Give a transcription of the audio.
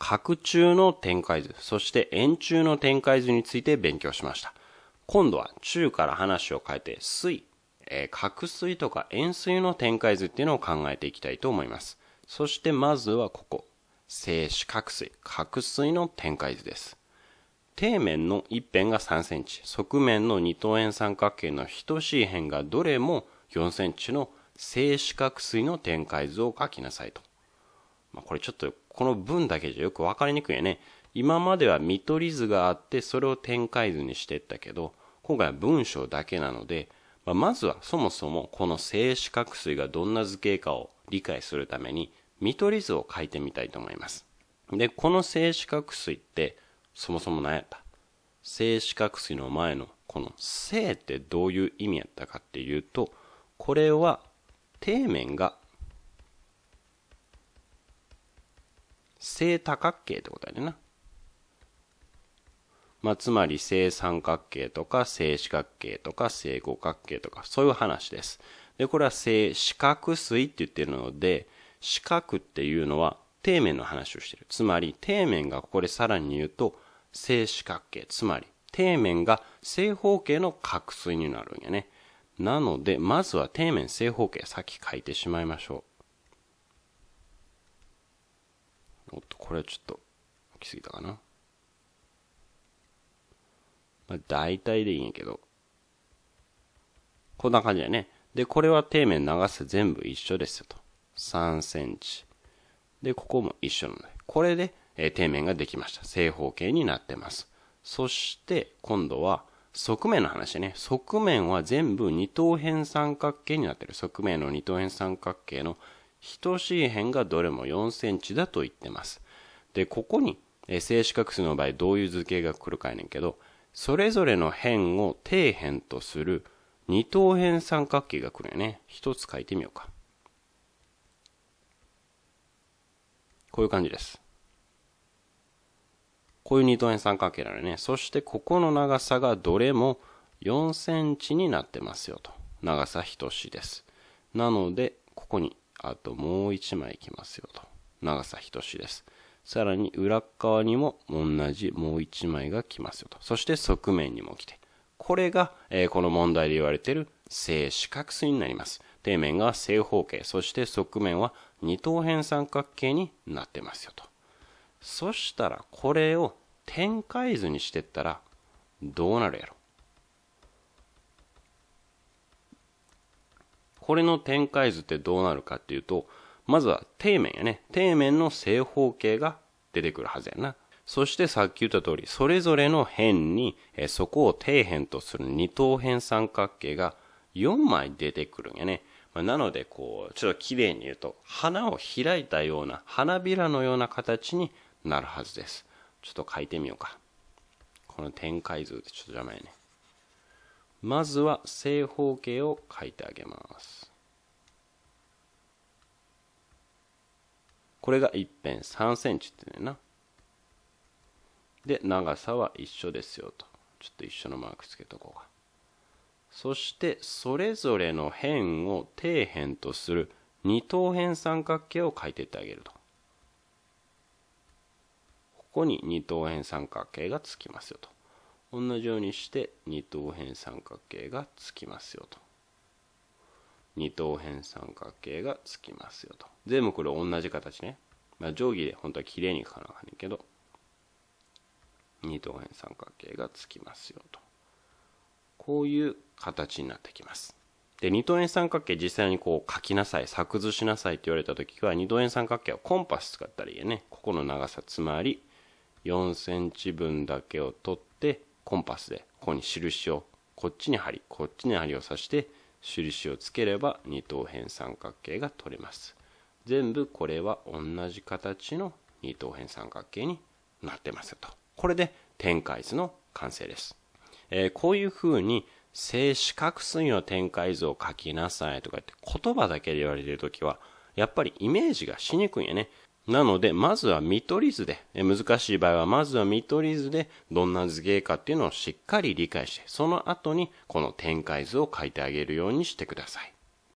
角中の展開図、そして円柱の展開図について勉強しました。今度は中から話を変えて水、えー、角水とか円水の展開図っていうのを考えていきたいと思います。そしてまずはここ、静止角水、角水の展開図です。底面の一辺が3センチ、側面の二等円三角形の等しい辺がどれも4センチの静止角水の展開図を書きなさいと。まあ、これちょっとこの文だけじゃよく分かりにくいよね。今までは見取り図があってそれを展開図にしていったけど、今回は文章だけなので、まあ、まずはそもそもこの静止角錐がどんな図形かを理解するために見取り図を書いてみたいと思います。で、この静止角錐ってそもそも何やった静止角錐の前のこの正ってどういう意味やったかっていうと、これは底面が正多角形ってことやねんな。まあ、つまり正三角形とか正四角形とか正五角形とかそういう話です。で、これは正四角錐って言ってるので、四角っていうのは底面の話をしてる。つまり底面がここでさらに言うと正四角形。つまり底面が正方形の角錐になるんやね。なので、まずは底面正方形、さっき書いてしまいましょう。おっと、これはちょっと、大きすぎたかな。まあ、大体でいいんやけど。こんな感じだね。で、これは底面長さ全部一緒ですよと。3センチ。で、ここも一緒なので。これで、えー、底面ができました。正方形になってます。そして、今度は、側面の話ね。側面は全部二等辺三角形になってる。側面の二等辺三角形の等しい辺がどれも4センチだと言ってます。で、ここに、え静止画数の場合どういう図形が来るかやねんけど、それぞれの辺を底辺とする二等辺三角形が来るよね。一つ書いてみようか。こういう感じです。こういう二等辺三角形なのね。そしてここの長さがどれも4センチになってますよと。長さ等しいです。なので、ここにあともう1枚いきますよと。長さ等しです。さらに裏側にも同じもう1枚が来ますよと。そして側面にも来て。これが、えー、この問題で言われている正四角錐になります。底面が正方形、そして側面は二等辺三角形になってますよと。そしたらこれを展開図にしてったらどうなるやろこれの展開図ってどうなるかっていうと、まずは底面やね。底面の正方形が出てくるはずやな。そしてさっき言った通り、それぞれの辺に、えそこを底辺とする二等辺三角形が4枚出てくるんやね。まあ、なので、こう、ちょっと綺麗に言うと、花を開いたような、花びらのような形になるはずです。ちょっと書いてみようか。この展開図ってちょっと邪魔やね。まずは正方形を書いてあげますこれが一辺3センチってねなで長さは一緒ですよとちょっと一緒のマークつけとこうかそしてそれぞれの辺を底辺とする二等辺三角形を書いていってあげるとここに二等辺三角形がつきますよと同じようにして二等辺三角形がつきますよと二等辺三角形がつきますよと全部これ同じ形ね、まあ、定規で本当は綺麗に書かなあかんねんけど二等辺三角形がつきますよとこういう形になってきますで二等辺三角形実際にこう書きなさい作図しなさいって言われた時は二等辺三角形はコンパス使ったらいいよねここの長さつまり4センチ分だけを取ってコンパスでここに印をこっちに針こっちに針を刺して印をつければ二等辺三角形が取れます全部これは同じ形の二等辺三角形になってますとこれで展開図の完成です、えー、こういうふうに静止画数の展開図を書きなさいとかって言葉だけで言われてる時はやっぱりイメージがしにくいんやねなので、まずは見取り図で、難しい場合はまずは見取り図で、どんな図形かっていうのをしっかり理解して、その後にこの展開図を書いてあげるようにしてください。